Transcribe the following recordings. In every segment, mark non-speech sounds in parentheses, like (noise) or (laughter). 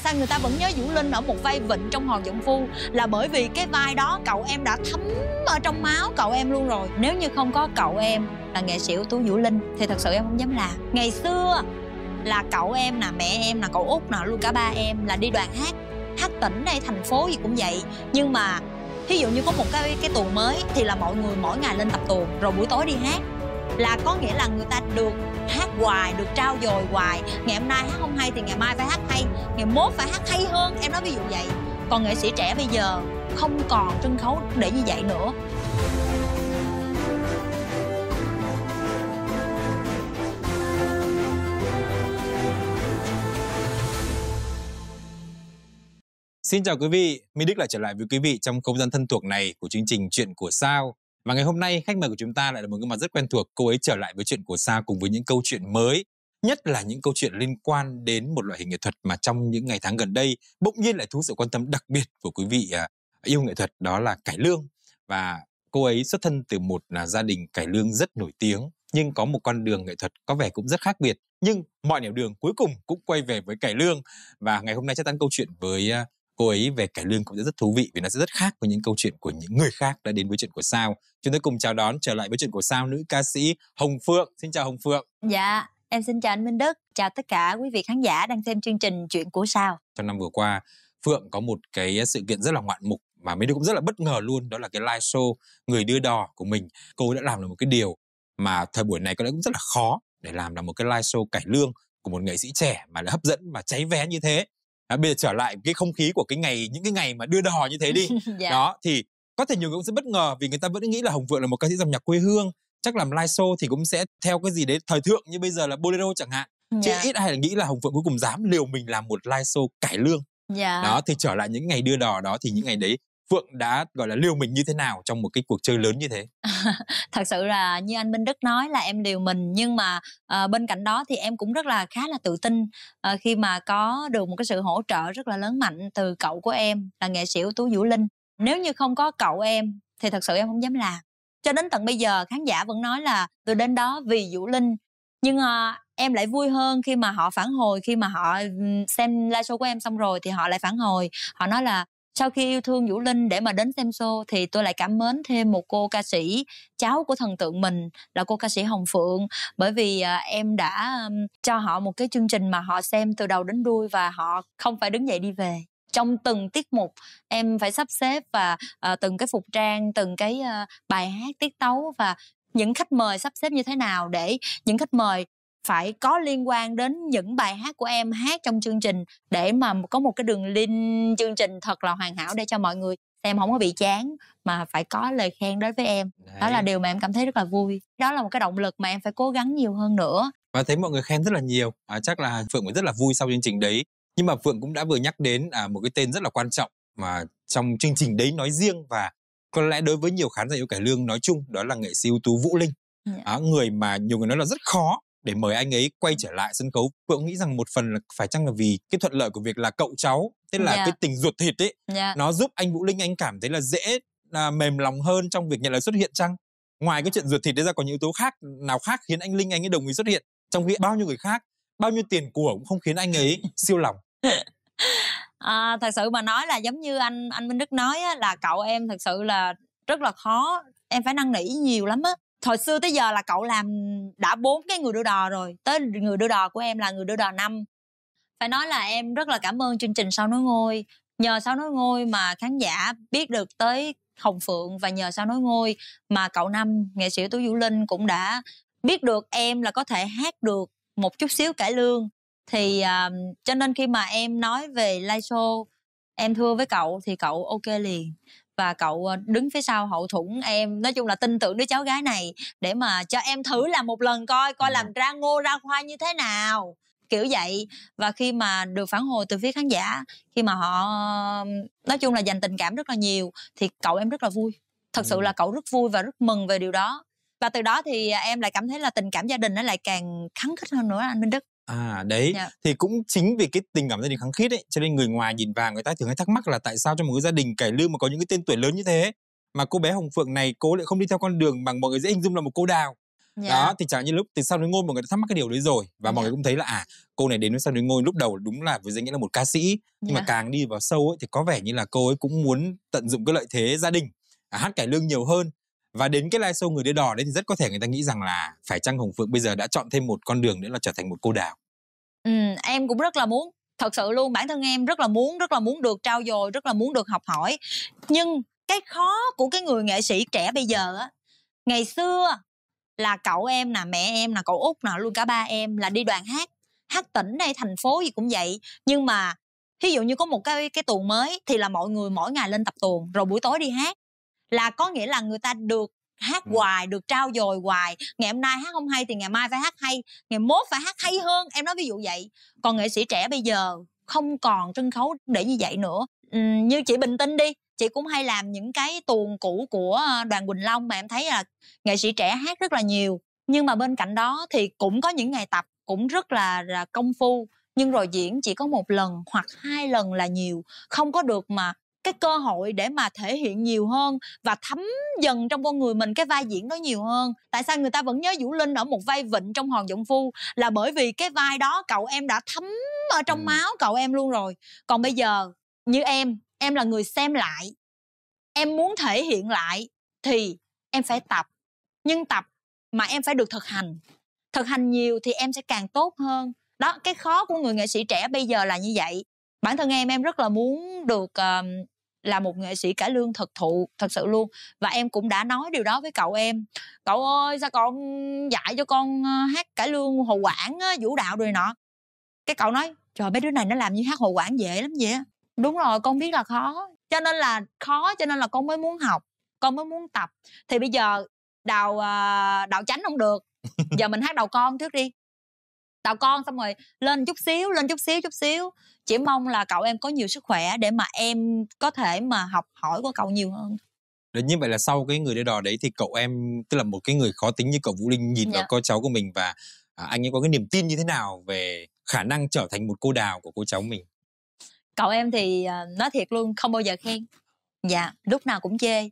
tại sao người ta vẫn nhớ Vũ Linh ở một vai vịnh trong Hòn Dụng Phu là bởi vì cái vai đó cậu em đã thấm ở trong máu cậu em luôn rồi nếu như không có cậu em là nghệ sĩ ưu tú Vũ Linh thì thật sự em không dám làm ngày xưa là cậu em nè mẹ em nè cậu út nè luôn cả ba em là đi đoàn hát hát tỉnh hay thành phố gì cũng vậy nhưng mà thí dụ như có một cái cái tuần mới thì là mọi người mỗi ngày lên tập tuồng rồi buổi tối đi hát là có nghĩa là người ta được hát hoài được trao dồi hoài ngày hôm nay hát không hay thì ngày mai phải hát hay ngày mốt phải hát hay hơn em nói ví dụ vậy còn nghệ sĩ trẻ bây giờ không còn sân khấu để như vậy nữa Xin chào quý vị, Minh Đức lại trở lại với quý vị trong không gian thân thuộc này của chương trình Chuyện của Sao. Và ngày hôm nay khách mời của chúng ta lại là một gương mặt rất quen thuộc, cô ấy trở lại với chuyện của Sa cùng với những câu chuyện mới, nhất là những câu chuyện liên quan đến một loại hình nghệ thuật mà trong những ngày tháng gần đây bỗng nhiên lại thu sự quan tâm đặc biệt của quý vị à, yêu nghệ thuật đó là cải lương và cô ấy xuất thân từ một là gia đình cải lương rất nổi tiếng nhưng có một con đường nghệ thuật có vẻ cũng rất khác biệt nhưng mọi nẻo đường cuối cùng cũng quay về với cải lương và ngày hôm nay sẽ chắn câu chuyện với à, cô ấy về cải lương cũng sẽ rất thú vị vì nó sẽ rất khác với những câu chuyện của những người khác đã đến với chuyện của sao chúng tôi cùng chào đón trở lại với chuyện của sao nữ ca sĩ hồng phượng xin chào hồng phượng dạ em xin chào anh minh đức chào tất cả quý vị khán giả đang xem chương trình chuyện của sao trong năm vừa qua phượng có một cái sự kiện rất là ngoạn mục mà mình cũng rất là bất ngờ luôn đó là cái live show người đưa đò của mình cô đã làm được một cái điều mà thời buổi này có lẽ cũng rất là khó để làm là một cái live show cải lương của một nghệ sĩ trẻ mà lại hấp dẫn và cháy vé như thế à, bây giờ trở lại cái không khí của cái ngày những cái ngày mà đưa đò như thế đi yeah. (laughs) Dạ. đó thì có thể nhiều người cũng sẽ bất ngờ vì người ta vẫn nghĩ là hồng vượng là một ca sĩ dòng nhạc quê hương chắc làm live show thì cũng sẽ theo cái gì đấy thời thượng như bây giờ là bolero chẳng hạn yeah. chứ dạ. ít ai là nghĩ là hồng vượng cuối cùng dám liều mình làm một live show cải lương yeah. Dạ. đó thì trở lại những ngày đưa đò đó thì những ngày đấy Phượng đã gọi là liều mình như thế nào trong một cái cuộc chơi lớn như thế? (laughs) Thật sự là như anh Minh Đức nói là em liều mình nhưng mà uh, bên cạnh đó thì em cũng rất là khá là tự tin uh, khi mà có được một cái sự hỗ trợ rất là lớn mạnh từ cậu của em là nghệ sĩ ưu tú Vũ Linh. Nếu như không có cậu em thì thật sự em không dám làm. Cho đến tận bây giờ khán giả vẫn nói là tôi đến đó vì Vũ Linh nhưng uh, em lại vui hơn khi mà họ phản hồi khi mà họ xem live show của em xong rồi thì họ lại phản hồi họ nói là sau khi yêu thương Vũ Linh để mà đến xem show thì tôi lại cảm mến thêm một cô ca sĩ cháu của thần tượng mình là cô ca sĩ Hồng Phượng bởi vì à, em đã cho họ một cái chương trình mà họ xem từ đầu đến đuôi và họ không phải đứng dậy đi về trong từng tiết mục em phải sắp xếp và à, từng cái phục trang từng cái à, bài hát tiết tấu và những khách mời sắp xếp như thế nào để những khách mời phải có liên quan đến những bài hát của em hát trong chương trình để mà có một cái đường link chương trình thật là hoàn hảo để cho mọi người em không có bị chán mà phải có lời khen đối với em đó là điều mà em cảm thấy rất là vui đó là một cái động lực mà em phải cố gắng nhiều hơn nữa và thấy mọi người khen rất là nhiều à, chắc là phượng cũng rất là vui sau chương trình đấy nhưng mà phượng cũng đã vừa nhắc đến à, một cái tên rất là quan trọng mà trong chương trình đấy nói riêng và có lẽ đối với nhiều khán giả yêu cải lương nói chung đó là nghệ sĩ ưu tú vũ linh yeah. Dạ. à, người mà nhiều người nói là rất khó để mời anh ấy quay trở lại sân khấu Phượng nghĩ rằng một phần là phải chăng là vì cái thuận lợi của việc là cậu cháu tức là yeah. cái dạ. tình ruột thịt ấy yeah. Dạ. nó giúp anh Vũ Linh anh cảm thấy là dễ à, mềm lòng hơn trong việc nhận lời xuất hiện chăng ngoài cái chuyện ruột thịt đấy ra còn những yếu tố khác nào khác khiến anh Linh anh ấy đồng ý xuất hiện trong khi bao nhiêu người khác bao nhiêu tiền của cũng không khiến anh ấy siêu lòng (laughs) à, thật sự mà nói là giống như anh anh Minh Đức nói á, là cậu em thật sự là rất là khó em phải năn nỉ nhiều lắm á hồi xưa tới giờ là cậu làm đã bốn cái người đưa đò rồi tới người đưa đò của em là người đưa đò năm phải nói là em rất là cảm ơn chương trình sau nối ngôi nhờ sau nối ngôi mà khán giả biết được tới hồng phượng và nhờ sau nối ngôi mà cậu năm nghệ sĩ tú vũ linh cũng đã biết được em là có thể hát được một chút xíu cải lương thì uh, cho nên khi mà em nói về live show em thưa với cậu thì cậu ok liền và cậu ờ, đứng phía sau hậu thuẫn em nói chung là tin tưởng đứa cháu gái này để mà cho em thử làm một lần coi coi làm ra ngô ra khoai như thế nào kiểu vậy và khi mà được phản hồi từ phía khán giả khi mà họ nói chung là dành tình cảm rất là nhiều thì cậu em rất là vui thật sự là cậu rất vui và rất mừng về điều đó và từ đó thì à, em lại cảm thấy là tình cảm gia đình nó lại càng khắng khích hơn nữa anh Minh Đức À đấy, yeah. Dạ. thì cũng chính vì cái tình cảm gia đình kháng khít ấy, cho nên người ngoài nhìn vào người ta thường hay thắc mắc là tại sao trong một cái gia đình cải lương mà có những cái tên tuổi lớn như thế mà cô bé Hồng Phượng này cô lại không đi theo con đường bằng mọi người dễ hình dung là một cô đào. Yeah. Dạ. Đó thì chẳng như lúc từ sau đến ngôn mọi người đã thắc mắc cái điều đấy rồi và yeah. mọi dạ. người cũng thấy là à cô này đến với sau đến ngôn lúc đầu đúng là với danh nghĩa là một ca sĩ nhưng yeah. mà càng đi vào sâu ấy thì có vẻ như là cô ấy cũng muốn tận dụng cái lợi thế gia đình à, hát cải lương nhiều hơn và đến cái live show người đưa đò đấy thì rất có thể người ta nghĩ rằng là phải chăng hồng phượng bây giờ đã chọn thêm một con đường nữa là trở thành một cô đào ừ, em cũng rất là muốn thật sự luôn bản thân em rất là muốn rất là muốn được trao dồi rất là muốn được học hỏi nhưng cái khó của cái người nghệ sĩ trẻ bây giờ á ngày xưa là cậu em nè mẹ em nè cậu út nè luôn cả ba em là đi đoàn hát hát tỉnh đây thành phố gì cũng vậy nhưng mà thí dụ như có một cái cái tuồng mới thì là mọi người mỗi ngày lên tập tuồng rồi buổi tối đi hát là có nghĩa là người ta được hát hoài được trao dồi hoài ngày hôm nay hát không hay thì ngày mai phải hát hay ngày mốt phải hát hay hơn em nói ví dụ vậy còn nghệ sĩ trẻ bây giờ không còn sân khấu để như vậy nữa ừ, như chị bình tĩnh đi chị cũng hay làm những cái tuồng cũ của ờ, đoàn quỳnh long mà em thấy là nghệ sĩ trẻ hát rất là nhiều nhưng mà bên cạnh đó thì cũng có những ngày tập cũng rất là, là công phu nhưng rồi diễn chỉ có một lần hoặc hai lần là nhiều không có được mà cái cơ hội để mà thể hiện nhiều hơn và thấm dần trong con người mình cái vai diễn đó nhiều hơn tại sao người ta vẫn nhớ vũ linh ở một vai vịnh trong hòn dọn phu là bởi vì cái vai đó cậu em đã thấm ở trong ừ. máu cậu em luôn rồi còn bây giờ như em em là người xem lại em muốn thể hiện lại thì em phải tập nhưng tập mà em phải được thực hành thực hành nhiều thì em sẽ càng tốt hơn đó cái khó của người nghệ sĩ trẻ bây giờ là như vậy bản thân em em rất là muốn được um, là một nghệ sĩ cải lương thật thụ thật sự luôn và em cũng đã nói điều đó với cậu em cậu ơi sao con dạy cho con hát cải lương hồ quảng vũ đạo rồi nọ cái cậu nói trời mấy đứa này nó làm như hát hồ quảng dễ lắm vậy đúng rồi con biết là khó cho nên là khó cho nên là con mới muốn học con mới muốn tập thì bây giờ đào ờ, đào tránh không được giờ mình hát đầu con trước đi tạo con xong rồi lên chút xíu lên chút xíu chút xíu chỉ mong là cậu em có nhiều sức khỏe để mà em có thể mà học hỏi của cậu nhiều hơn Đấy, như vậy là sau cái người đeo đò đấy thì cậu em tức là một cái người khó tính như cậu Vũ Linh nhìn dạ. vào cô cháu của mình và à, anh ấy có cái niềm tin như thế nào về khả năng trở thành một cô đào của cô cháu mình cậu em thì à, nói thiệt luôn không bao giờ khen dạ lúc nào cũng chê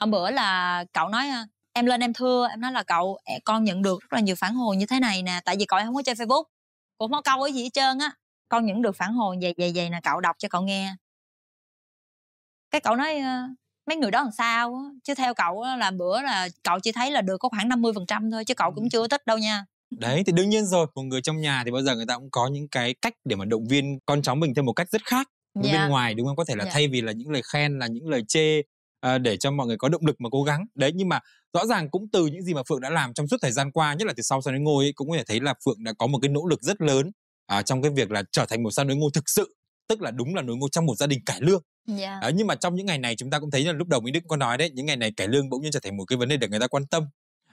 hôm bữa là cậu nói à, em lên em thưa em nói là cậu con nhận được rất là nhiều phản hồi như thế này nè tại vì cậu không có chơi facebook cũng không có câu cái gì hết trơn á con nhận được phản hồi về về về nè cậu đọc cho cậu nghe cái cậu nói mấy người đó làm sao chứ theo cậu là bữa là cậu chỉ thấy là được có khoảng 50% phần trăm thôi chứ cậu cũng chưa thích đâu nha đấy thì đương nhiên rồi một người trong nhà thì bao giờ người ta cũng có những cái cách để mà động viên con cháu mình theo một cách rất khác yeah. bên dạ. ngoài đúng không có thể là yeah. Dạ. thay vì là những lời khen là những lời chê à, để cho mọi người có động lực mà cố gắng đấy nhưng mà rõ ràng cũng từ những gì mà phượng đã làm trong suốt thời gian qua nhất là từ sau săn đối ngôi ấy, cũng có thể thấy là phượng đã có một cái nỗ lực rất lớn à, trong cái việc là trở thành một săn đối ngôi thực sự tức là đúng là nối ngôi trong một gia đình cải lương dạ. yeah. à, nhưng mà trong những ngày này chúng ta cũng thấy là lúc đầu Mỹ Đức có nói đấy những ngày này cải lương bỗng nhiên trở thành một cái vấn đề được người ta quan tâm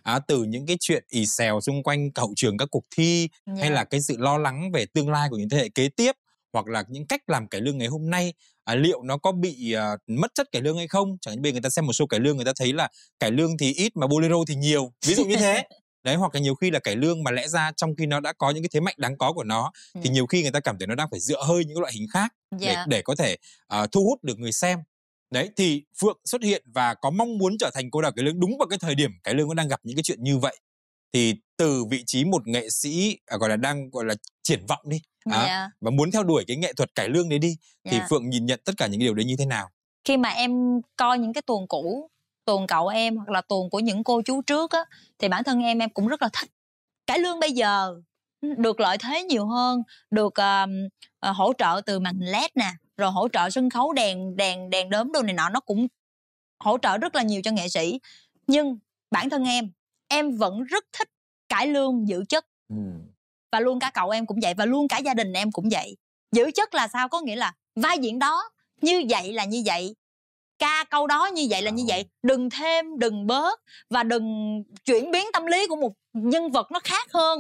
à, từ những cái chuyện ì xèo xung quanh hậu trường các cuộc thi yeah. hay dạ. là cái sự lo lắng về tương lai của những thế hệ kế tiếp hoặc là những cách làm cải lương ngày hôm nay à, liệu nó có bị à, mất chất cải lương hay không chẳng hạn như người ta xem một số cải lương người ta thấy là cải lương thì ít mà bolero thì nhiều ví dụ như thế (laughs) đấy hoặc là nhiều khi là cải lương mà lẽ ra trong khi nó đã có những cái thế mạnh đáng có của nó ừ. thì nhiều khi người ta cảm thấy nó đang phải dựa hơi những loại hình khác yeah. để dạ. để có thể uh, thu hút được người xem đấy thì phượng xuất hiện và có mong muốn trở thành cô đào cải lương đúng vào cái thời điểm cải lương nó đang gặp những cái chuyện như vậy thì từ vị trí một nghệ sĩ à, gọi là đang gọi là triển vọng đi à, dạ. yeah. Dạ. và muốn theo đuổi cái nghệ thuật cải lương đấy đi thì dạ. phượng nhìn nhận tất cả những điều đấy như thế nào khi mà em coi những cái tuồng cũ tuồng cậu em hoặc là tuồng của những cô chú trước á thì bản thân em em cũng rất là thích cải lương bây giờ được lợi thế nhiều hơn được um, uh, hỗ trợ từ màn led nè rồi hỗ trợ sân khấu đèn đèn đèn đốm đồ này nọ nó cũng hỗ trợ rất là nhiều cho nghệ sĩ nhưng bản thân em em vẫn rất thích cải lương giữ chất ừ và luôn cả cậu em cũng vậy và luôn cả gia đình em cũng vậy giữ chất là sao có nghĩa là vai diễn đó như vậy là như vậy ca câu đó như vậy là như ờ. vậy đừng thêm đừng bớt và đừng chuyển biến tâm lý của một nhân vật nó khác hơn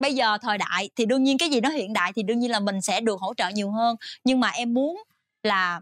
bây giờ thời đại thì đương nhiên cái gì nó hiện đại thì đương nhiên là mình sẽ được hỗ trợ nhiều hơn nhưng mà em muốn là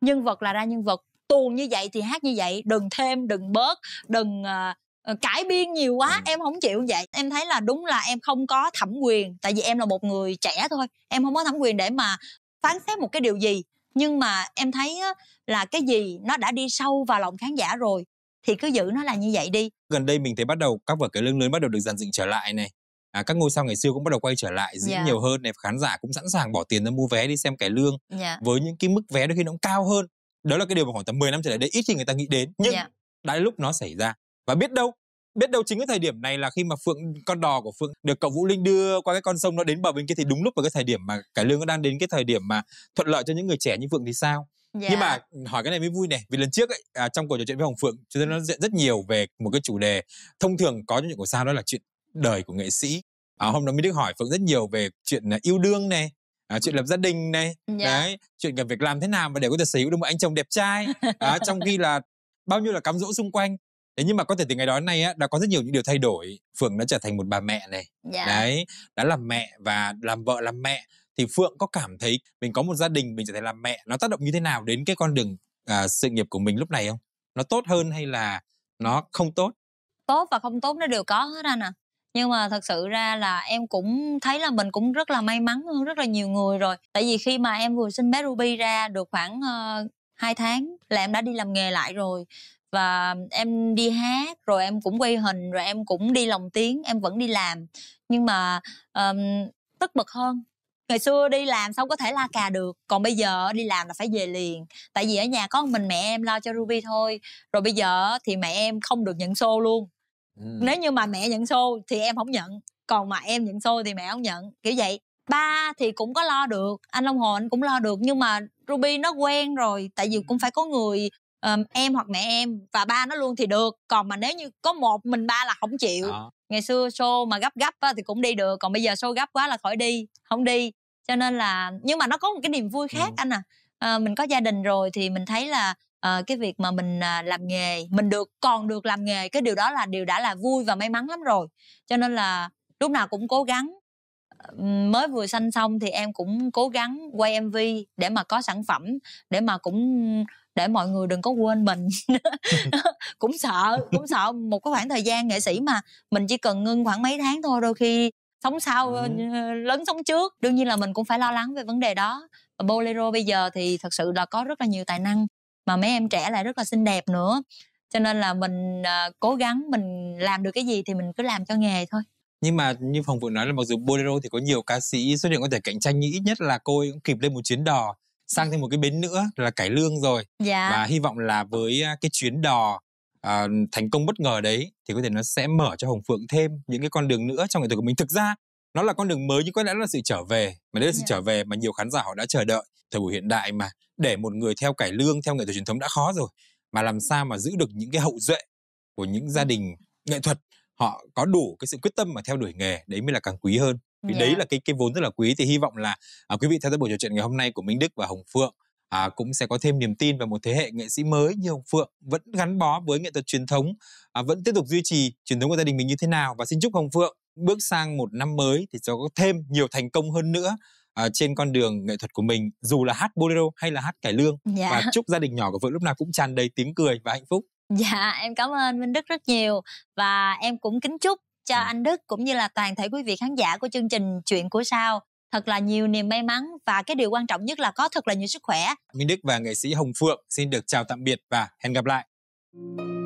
nhân vật là ra nhân vật tuồng như vậy thì hát như vậy đừng thêm đừng bớt đừng ờ, Ờ, cải biên nhiều quá ừ. em không chịu vậy em thấy là đúng là em không có thẩm quyền tại vì em là một người trẻ thôi em không có thẩm quyền để mà phán xét một cái điều gì nhưng mà em thấy là cái gì nó đã đi sâu vào lòng khán giả rồi thì cứ giữ nó là như vậy đi gần đây mình thấy bắt đầu các vở cái lương lớn bắt đầu được dàn dựng trở lại này à, các ngôi sao ngày xưa cũng bắt đầu quay trở lại diễn yeah. Dạ. nhiều hơn này khán giả cũng sẵn sàng bỏ tiền ra mua vé đi xem cải lương yeah. Dạ. với những cái mức vé đôi khi nó cũng cao hơn đó là cái điều mà khoảng tầm 10 năm trở lại đây ít khi người ta nghĩ đến nhưng yeah. Dạ. đã lúc nó xảy ra và biết đâu, biết đâu chính cái thời điểm này là khi mà Phượng con đò của Phượng được cậu Vũ Linh đưa qua cái con sông nó đến bờ bên kia thì đúng lúc vào cái thời điểm mà cải lương nó đang đến cái thời điểm mà thuận lợi cho những người trẻ như Phượng thì sao? Yeah. Dạ. Nhưng mà ừ, hỏi cái này mới vui này Vì lần trước ấy, à, trong cuộc trò chuyện với Hồng Phượng Chúng ta nói chuyện rất nhiều về một cái chủ đề Thông thường có những của sao đó là chuyện đời của nghệ sĩ à, Hôm đó Minh Đức hỏi Phượng rất nhiều về chuyện à, yêu đương này à, chuyện lập gia đình này yeah. Dạ. đấy chuyện cả việc làm thế nào mà để có thể sở hữu được một anh chồng đẹp trai à, (laughs) trong khi là bao nhiêu là cám dỗ xung quanh thế nhưng mà có thể từ ngày đó đến nay á, đã có rất nhiều những điều thay đổi phượng đã trở thành một bà mẹ này yeah. Dạ. đấy đã làm mẹ và làm vợ làm mẹ thì phượng có cảm thấy mình có một gia đình mình trở thành làm mẹ nó tác động như thế nào đến cái con đường à, sự nghiệp của mình lúc này không nó tốt hơn hay là nó không tốt tốt và không tốt nó đều có hết anh à nhưng mà thật sự ra là em cũng thấy là mình cũng rất là may mắn hơn rất là nhiều người rồi tại vì khi mà em vừa sinh bé ruby ra được khoảng uh, ờ, 2 tháng là em đã đi làm nghề lại rồi và em đi hát rồi em cũng quay hình rồi em cũng đi lồng tiếng em vẫn đi làm nhưng mà um, tất bật hơn ngày xưa đi làm xong có thể la cà được còn bây giờ đi làm là phải về liền tại vì ở nhà có mình mẹ em lo cho ruby thôi rồi bây giờ thì mẹ em không được nhận xô luôn ừ. nếu như mà mẹ nhận xô thì em không nhận còn mà em nhận xô thì mẹ không nhận kiểu vậy ba thì cũng có lo được anh long hồ anh cũng lo được nhưng mà ruby nó quen rồi tại vì cũng ừ. phải có người um, em hoặc mẹ em và ba nó luôn thì được còn mà nếu như có một mình ba là không chịu đó. ngày xưa show mà gấp gấp á, thì cũng đi được còn bây giờ show gấp quá là khỏi đi không đi cho nên là nhưng mà nó có một cái niềm vui khác ừ. anh à. à mình có gia đình rồi thì mình thấy là à, cái việc mà mình à, làm nghề mình được còn được làm nghề cái điều đó là điều đã là vui và may mắn lắm rồi cho nên là lúc nào cũng cố gắng mới vừa sanh xong thì em cũng cố gắng quay mv để mà có sản phẩm để mà cũng để mọi người đừng có quên mình (laughs) (laughs) cũng sợ cũng sợ một cái khoảng thời gian nghệ sĩ mà mình chỉ cần ngưng khoảng mấy tháng thôi đôi khi sống sau ừ. lớn sống trước đương nhiên là mình cũng phải lo lắng về vấn đề đó bolero bây giờ thì thật sự là có rất là nhiều tài năng mà mấy em trẻ lại rất là xinh đẹp nữa cho nên là mình uh, cố gắng mình làm được cái gì thì mình cứ làm cho nghề thôi nhưng mà như phòng vừa nói là mặc dù bolero thì có nhiều ca sĩ xuất hiện có thể cạnh tranh nhưng ít nhất là cô ấy cũng kịp lên một chuyến đò sang thêm một cái bến nữa là cải lương rồi dạ. và hy vọng là với cái chuyến đò uh, thành công bất ngờ đấy thì có thể nó sẽ mở cho hồng phượng thêm những cái con đường nữa trong nghệ thuật của mình thực ra nó là con đường mới nhưng có lẽ là sự trở về mà đây là sự yeah. Dạ. trở về mà nhiều khán giả họ đã chờ đợi thời buổi hiện đại mà để một người theo cải lương theo nghệ thuật truyền thống đã khó rồi mà làm sao mà giữ được những cái hậu duệ của những gia dạ. đình nghệ thuật họ có đủ cái sự quyết tâm mà theo đuổi nghề đấy mới là càng quý hơn vì yeah. Dạ. đấy là cái cái vốn rất là quý thì hy vọng là à, quý vị theo dõi buổi trò chuyện ngày hôm nay của Minh Đức và Hồng Phượng à, cũng sẽ có thêm niềm tin vào một thế hệ nghệ sĩ mới như Hồng Phượng vẫn gắn bó với nghệ thuật truyền thống à, vẫn tiếp tục duy trì truyền thống của gia đình mình như thế nào và xin chúc Hồng Phượng bước sang một năm mới thì sẽ có thêm nhiều thành công hơn nữa uh, trên con đường nghệ thuật của mình dù là hát bolero hay là hát cải lương dạ. và chúc gia đình nhỏ của vợ lúc nào cũng tràn đầy tiếng cười và hạnh phúc dạ em cảm ơn minh đức rất nhiều và em cũng kính chúc cho anh Đức cũng như là toàn thể quý vị khán giả của chương trình Chuyện của sao thật là nhiều niềm may mắn và cái điều quan trọng nhất là có thật là nhiều sức khỏe. Minh Đức và nghệ sĩ Hồng Phượng xin được chào tạm biệt và hẹn gặp lại. Thank you